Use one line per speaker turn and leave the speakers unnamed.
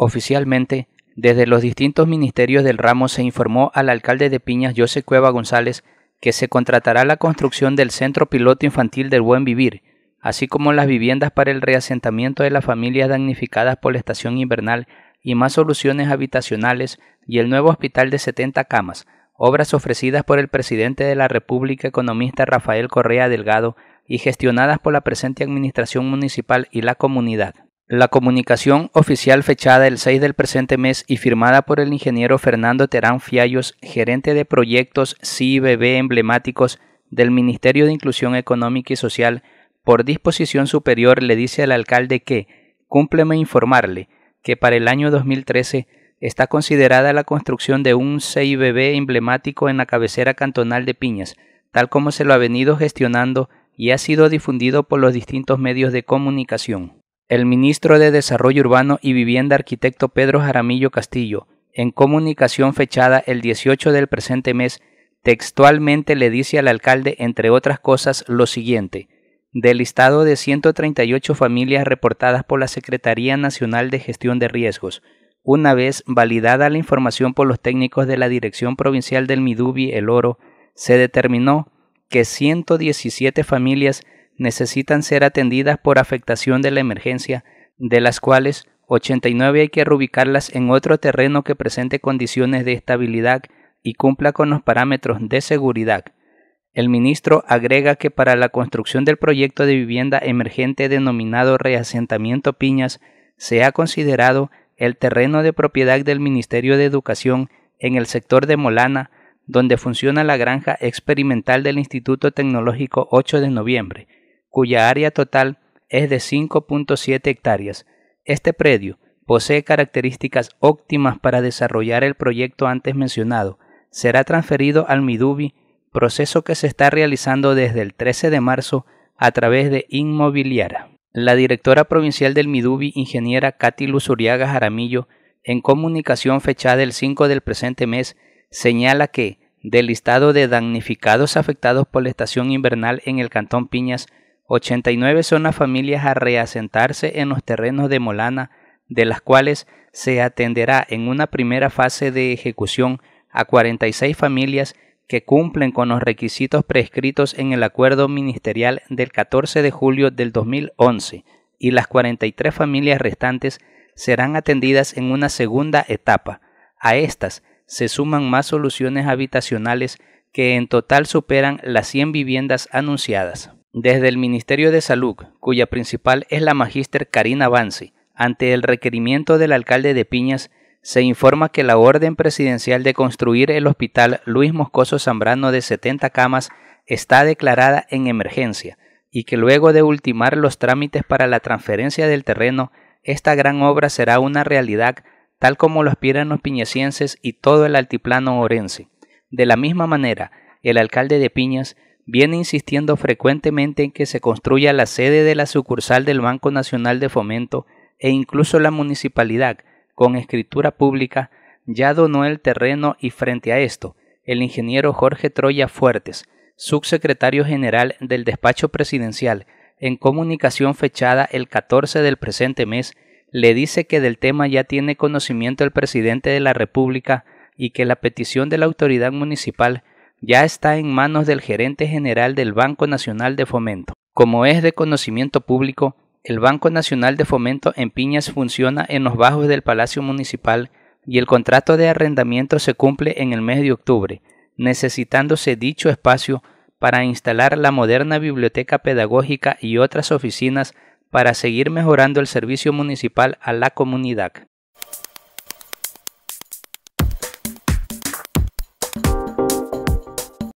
Oficialmente, desde los distintos ministerios del ramo se informó al alcalde de Piñas, José Cueva González, que se contratará la construcción del Centro Piloto Infantil del Buen Vivir, así como las viviendas para el reasentamiento de las familias damnificadas por la estación invernal y más soluciones habitacionales y el nuevo hospital de 70 camas, obras ofrecidas por el presidente de la República economista Rafael Correa Delgado y gestionadas por la presente administración municipal y la comunidad. La comunicación oficial fechada el 6 del presente mes y firmada por el ingeniero Fernando Terán Fiallos, gerente de proyectos CIBB emblemáticos del Ministerio de Inclusión Económica y Social, por disposición superior le dice al alcalde que, cúmpleme informarle, que para el año 2013 está considerada la construcción de un CIBB emblemático en la cabecera cantonal de Piñas, tal como se lo ha venido gestionando y ha sido difundido por los distintos medios de comunicación el ministro de Desarrollo Urbano y Vivienda arquitecto Pedro Jaramillo Castillo, en comunicación fechada el 18 del presente mes, textualmente le dice al alcalde, entre otras cosas, lo siguiente. Del listado de 138 familias reportadas por la Secretaría Nacional de Gestión de Riesgos, una vez validada la información por los técnicos de la Dirección Provincial del Midubi El Oro, se determinó que 117 familias necesitan ser atendidas por afectación de la emergencia, de las cuales 89 hay que reubicarlas en otro terreno que presente condiciones de estabilidad y cumpla con los parámetros de seguridad. El ministro agrega que para la construcción del proyecto de vivienda emergente denominado Reasentamiento Piñas se ha considerado el terreno de propiedad del Ministerio de Educación en el sector de Molana, donde funciona la granja experimental del Instituto Tecnológico 8 de noviembre, cuya área total es de 5.7 hectáreas. Este predio posee características óptimas para desarrollar el proyecto antes mencionado. Será transferido al Midubi, proceso que se está realizando desde el 13 de marzo a través de Inmobiliara. La directora provincial del Midubi, ingeniera Katy Luzuriaga Jaramillo, en comunicación fechada el 5 del presente mes, señala que, del listado de damnificados afectados por la estación invernal en el Cantón Piñas, 89 son las familias a reasentarse en los terrenos de Molana, de las cuales se atenderá en una primera fase de ejecución a 46 familias que cumplen con los requisitos prescritos en el acuerdo ministerial del 14 de julio del 2011 y las 43 familias restantes serán atendidas en una segunda etapa. A estas se suman más soluciones habitacionales que en total superan las 100 viviendas anunciadas. Desde el Ministerio de Salud, cuya principal es la magíster Karina Bansi, ante el requerimiento del alcalde de Piñas, se informa que la orden presidencial de construir el hospital Luis Moscoso Zambrano de 70 camas está declarada en emergencia y que luego de ultimar los trámites para la transferencia del terreno, esta gran obra será una realidad tal como lo aspiran los y todo el altiplano orense. De la misma manera, el alcalde de Piñas viene insistiendo frecuentemente en que se construya la sede de la sucursal del Banco Nacional de Fomento e incluso la municipalidad, con escritura pública, ya donó el terreno y frente a esto, el ingeniero Jorge Troya Fuertes, subsecretario general del despacho presidencial, en comunicación fechada el 14 del presente mes, le dice que del tema ya tiene conocimiento el presidente de la República y que la petición de la autoridad municipal ya está en manos del gerente general del Banco Nacional de Fomento. Como es de conocimiento público, el Banco Nacional de Fomento en Piñas funciona en los bajos del Palacio Municipal y el contrato de arrendamiento se cumple en el mes de octubre, necesitándose dicho espacio para instalar la moderna biblioteca pedagógica y otras oficinas para seguir mejorando el servicio municipal a la comunidad.